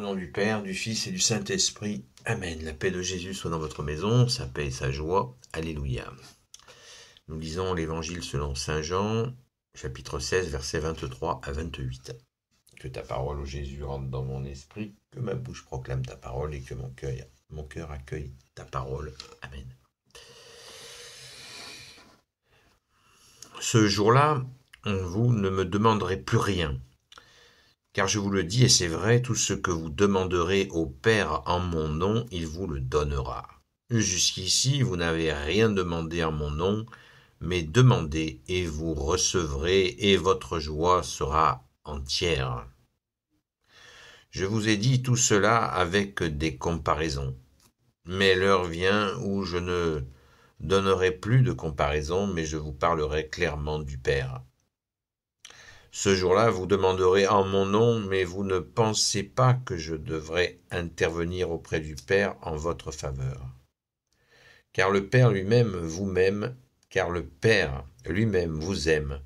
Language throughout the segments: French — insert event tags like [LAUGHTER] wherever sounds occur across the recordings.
Au nom du Père, du Fils et du Saint-Esprit. Amen. La paix de Jésus soit dans votre maison, sa paix et sa joie. Alléluia. Nous lisons l'Évangile selon Saint Jean, chapitre 16, versets 23 à 28. Que ta parole, ô Jésus, rentre dans mon esprit, que ma bouche proclame ta parole et que mon cœur, mon cœur accueille ta parole. Amen. Ce jour-là, vous ne me demanderez plus rien. Car je vous le dis, et c'est vrai, tout ce que vous demanderez au Père en mon nom, il vous le donnera. Jusqu'ici, vous n'avez rien demandé en mon nom, mais demandez et vous recevrez, et votre joie sera entière. Je vous ai dit tout cela avec des comparaisons. Mais l'heure vient où je ne donnerai plus de comparaisons, mais je vous parlerai clairement du Père. Ce jour-là, vous demanderez en mon nom, mais vous ne pensez pas que je devrais intervenir auprès du Père en votre faveur. Car le Père lui-même vous aime, car le Père lui-même vous aime,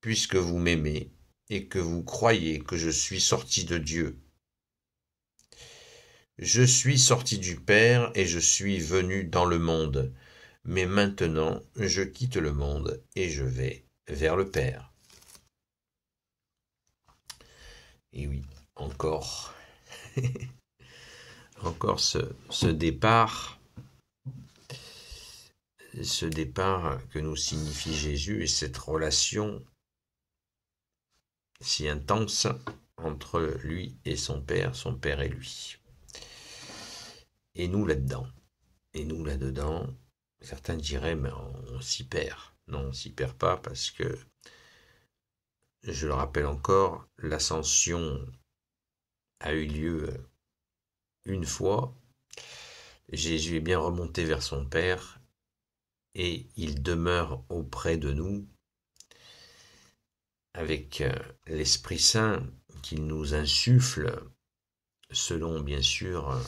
puisque vous m'aimez et que vous croyez que je suis sorti de Dieu. Je suis sorti du Père et je suis venu dans le monde, mais maintenant je quitte le monde et je vais vers le Père. Et oui, encore. [LAUGHS] encore ce, départ. Ce départ que nous signifie Jésus et cette relation si intense entre lui et son Père, son Père et lui. Et nous là-dedans. Et nous là-dedans, certains diraient, mais on, s'y perd. Non, on s'y perd pas parce que je le rappelle encore, l'ascension a eu lieu euh, une fois. Jésus est bien remonté vers son Père et il demeure auprès de nous avec euh, l'Esprit Saint qu'il nous insuffle selon bien sûr euh,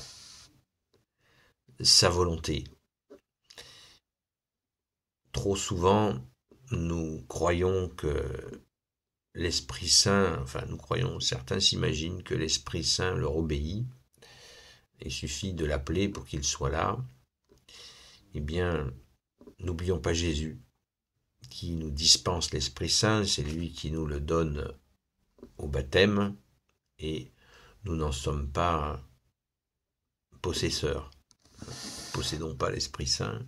sa volonté. Trop souvent, nous croyons que l'Esprit Saint, enfin nous croyons, certains s'imaginent que l'Esprit Saint leur obéit, il suffit de l'appeler pour qu'il soit là, eh bien, n'oublions pas Jésus qui nous dispense l'Esprit Saint, c'est lui qui nous le donne au baptême, et nous n'en sommes pas possesseurs. Possédons pas l'Esprit Saint,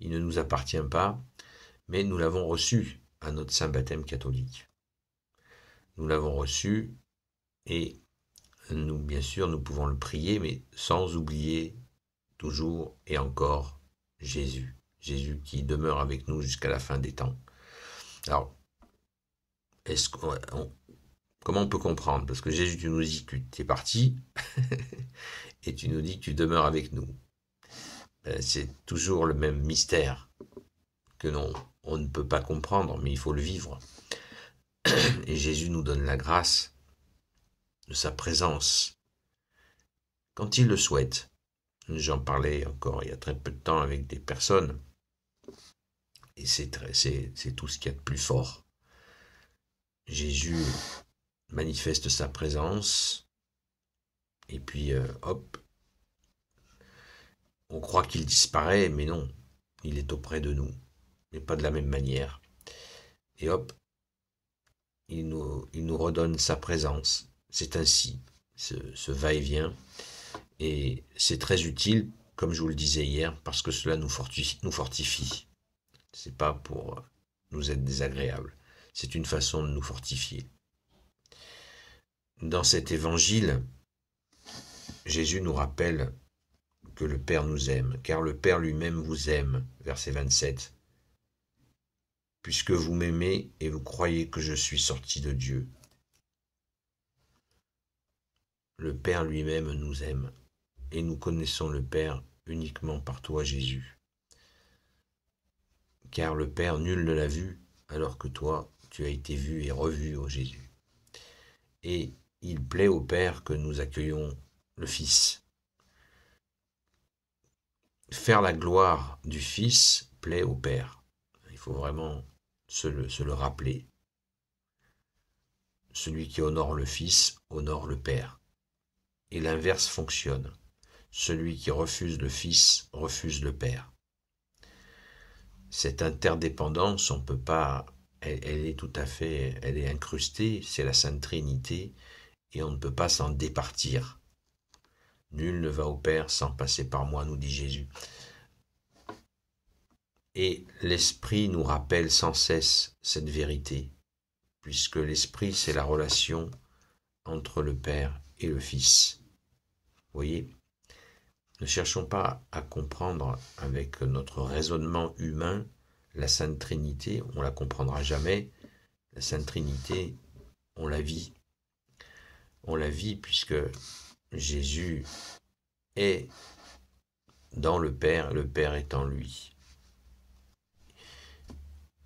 il ne nous appartient pas, mais nous l'avons reçu à notre Saint Baptême catholique nous l'avons reçu et nous, bien sûr, nous pouvons le prier, mais sans oublier toujours et encore Jésus. Jésus qui demeure avec nous jusqu'à la fin des temps. Alors, est-ce comment on peut comprendre Parce que Jésus, tu nous dis que tu es parti [LAUGHS] et tu nous dis que tu demeures avec nous. Ben, c'est toujours le même mystère que l'on on ne peut pas comprendre, mais il faut le vivre. [COUGHS] Et Jésus nous donne la grâce de sa présence quand il le souhaite. J'en parlais encore il y a très peu de temps avec des personnes. Et c'est tout ce qu'il y a de plus fort. Jésus manifeste sa présence. Et puis, euh, hop, on croit qu'il disparaît, mais non, il est auprès de nous, mais pas de la même manière. Et hop, il nous, redonne sa présence. C'est ainsi, ce, va-et-vient. Et c'est très utile, comme je vous le disais hier, parce que cela nous fortifie. Nous fortifie. C'est pas pour nous être désagréable. C'est une façon de nous fortifier. Dans cet évangile, Jésus nous rappelle que le Père nous aime, car le Père lui-même vous aime, verset 27 puisque vous m'aimez et vous croyez que je suis sorti de Dieu. Le Père lui-même nous aime, et nous connaissons le Père uniquement par toi Jésus. Car le Père nul ne l'a vu, alors que toi tu as été vu et revu ô Jésus. Et il plaît au Père que nous accueillons le Fils. Faire la gloire du Fils plaît au Père. Il faut vraiment se le, rappeler. Celui qui honore le Fils honore le Père. Et l'inverse fonctionne. Celui qui refuse le Fils refuse le Père. Cette interdépendance, on ne peut pas, elle est tout à fait, elle est incrustée, c'est la Sainte Trinité, et on ne peut pas s'en départir. Nul ne va au Père sans passer par moi, nous dit Jésus. Et l'esprit nous rappelle sans cesse cette vérité, puisque l'esprit, c'est la relation entre le Père et le Fils. voyez, ne cherchons pas à comprendre avec notre raisonnement humain la Sainte Trinité, on la comprendra jamais. La Sainte Trinité, on la vit. On la vit puisque Jésus est dans le Père, le Père est en lui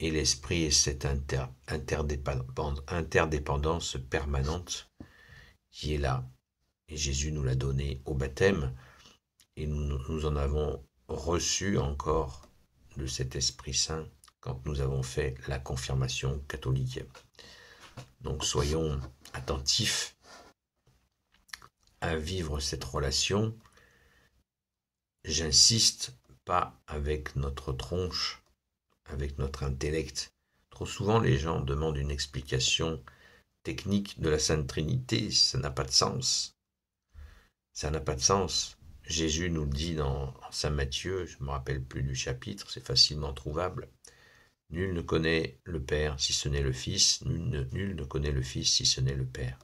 et l'esprit est cette interdépendance permanente qui est là. Et Jésus nous l'a donné au baptême et nous en avons reçu encore de cet Esprit Saint quand nous avons fait la confirmation catholique. Donc soyons attentifs à vivre cette relation. J'insiste, pas avec notre tronche, avec notre intellect. Trop souvent, les gens demandent une explication technique de la Sainte Trinité. Ça n'a pas de sens. Ça n'a pas de sens. Jésus nous le dit dans Saint Matthieu, je ne me rappelle plus du chapitre, c'est facilement trouvable. Nul ne connaît le Père si ce n'est le Fils, nul ne, nul ne connaît le Fils si ce n'est le Père.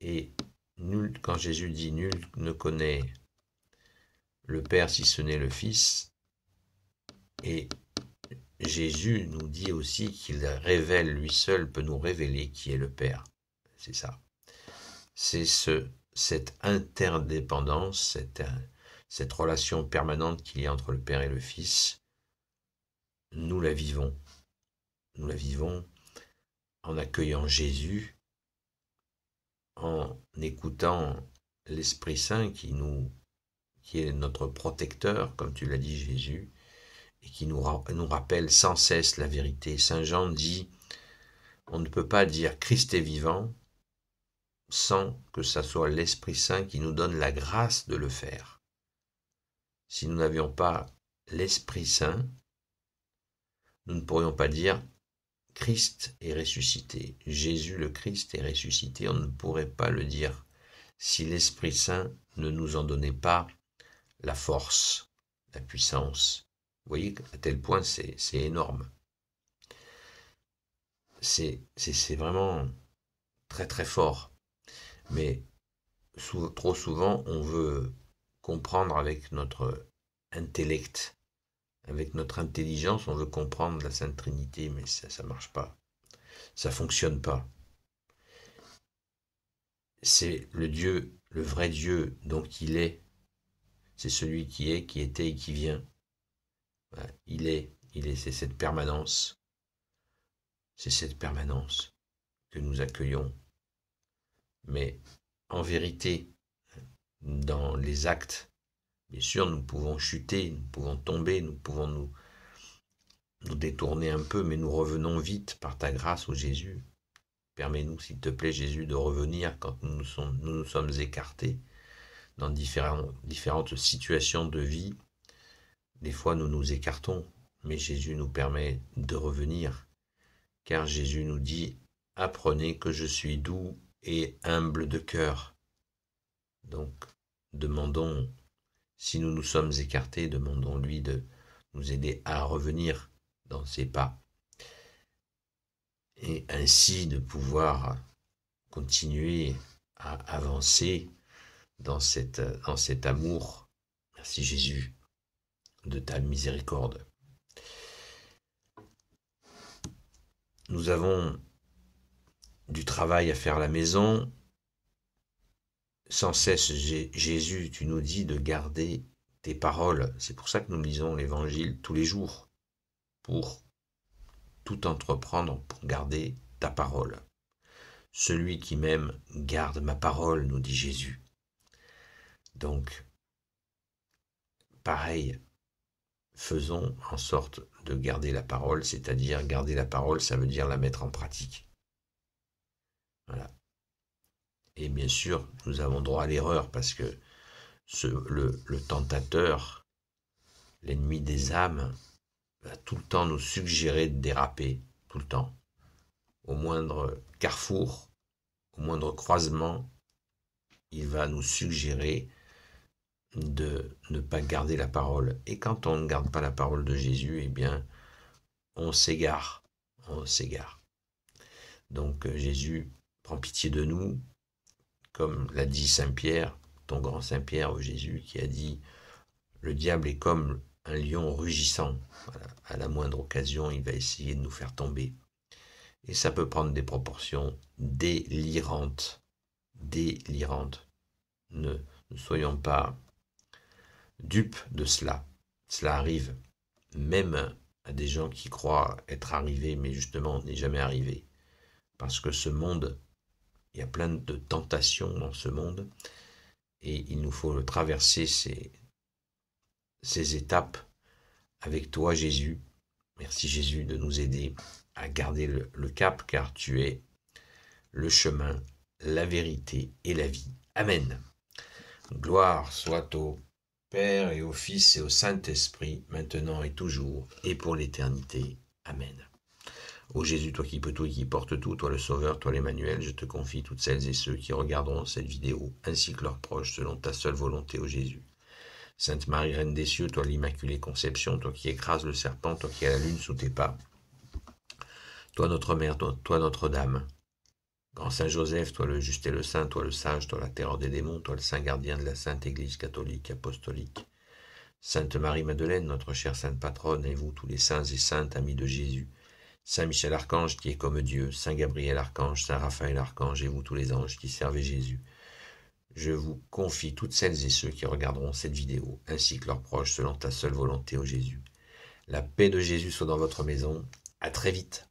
Et nul, quand Jésus dit nul ne connaît le Père si ce n'est le Fils, et Jésus nous dit aussi qu'il révèle, lui seul peut nous révéler qui est le Père. C'est ça. C'est ce, cette interdépendance, cette, relation permanente qu'il y a entre le Père et le Fils. Nous la vivons. Nous la vivons en accueillant Jésus, en écoutant l'Esprit Saint qui nous qui est notre protecteur, comme tu l'as dit Jésus, qui nous, rappelle sans cesse la vérité. Saint Jean dit, on ne peut pas dire Christ est vivant sans que ce soit l'Esprit Saint qui nous donne la grâce de le faire. Si nous n'avions pas l'Esprit Saint, nous ne pourrions pas dire Christ est ressuscité, Jésus le Christ est ressuscité, on ne pourrait pas le dire si l'Esprit Saint ne nous en donnait pas la force, la puissance, vous voyez à tel point c'est énorme. C'est vraiment très très fort. Mais trop souvent, on veut comprendre avec notre intellect, avec notre intelligence, on veut comprendre la Sainte Trinité, mais ça ne marche pas. Ça fonctionne pas. C'est le Dieu, le vrai Dieu, donc il est. C'est celui qui est, qui était et qui vient il est, il est, c'est cette permanence, c'est cette permanence que nous accueillons. Mais en vérité, dans les actes, bien sûr, nous pouvons chuter, nous pouvons tomber, nous pouvons nous, nous détourner un peu, mais nous revenons vite par ta grâce, ô Jésus. Permets-nous, s'il te plaît, Jésus, de revenir quand nous, nous sommes écartés dans différentes situations de vie des fois, nous nous écartons, mais Jésus nous permet de revenir, car Jésus nous dit, Apprenez que je suis doux et humble de cœur. Donc, demandons, si nous nous sommes écartés, demandons-lui de nous aider à revenir dans ses pas, et ainsi de pouvoir continuer à avancer dans, cette, dans cet amour. Merci Jésus de ta miséricorde. Nous avons du travail à faire à la maison. Sans cesse, Jésus, tu nous dis de garder tes paroles. C'est pour ça que nous lisons l'Évangile tous les jours, pour tout entreprendre, pour garder ta parole. Celui qui m'aime garde ma parole, nous dit Jésus. Donc, pareil, faisons en sorte de garder la parole, c'est-à-dire garder la parole, ça veut dire la mettre en pratique. Voilà. Et bien sûr, nous avons droit à l'erreur parce que le, le tentateur, l'ennemi des âmes, va tout le temps nous suggérer de déraper, tout le temps. Au moindre carrefour, au moindre croisement, il va nous suggérer de ne pas garder la parole. Et quand on ne garde pas la parole de Jésus, eh bien, on s'égare, on s'égare. Donc euh, Jésus, prend pitié de nous, comme l'a dit Saint Pierre, ton grand Saint Pierre au Jésus, qui a dit, le diable est comme un lion rugissant. À la moindre occasion, il va essayer de nous faire tomber. Et ça peut prendre des proportions délirantes. Délirantes. ne soyons pas dupe de cela. Cela arrive même à des gens qui croient être arrivés, mais justement n'est jamais arrivé. Parce que ce monde, il y a plein de tentations dans ce monde, et il nous faut traverser ces, ces étapes avec toi Jésus. Merci Jésus de nous aider à garder le, le cap, car tu es le chemin, la vérité et la vie. Amen. Gloire soit au Père et au Fils et au Saint-Esprit, maintenant et toujours, et pour l'éternité. Amen. Ô Jésus, toi qui peux tout et qui porte tout, toi le Sauveur, toi l'Emmanuel, je te confie toutes celles et ceux qui regarderont cette vidéo, ainsi que leurs proches, selon ta seule volonté, ô Jésus. Sainte Marie, Reine des cieux, toi l'Immaculée Conception, toi qui écrases le serpent, toi qui as la lune sous tes pas, toi notre Mère, toi notre Dame, Saint Joseph, toi le juste et le saint, toi le sage, toi la terreur des démons, toi le saint gardien de la sainte Église catholique apostolique. Sainte Marie-Madeleine, notre chère sainte patronne, et vous tous les saints et saintes amis de Jésus. Saint Michel Archange qui est comme Dieu, Saint Gabriel Archange, Saint Raphaël Archange et vous tous les anges qui servez Jésus. Je vous confie toutes celles et ceux qui regarderont cette vidéo, ainsi que leurs proches selon ta seule volonté, ô Jésus. La paix de Jésus soit dans votre maison. À très vite.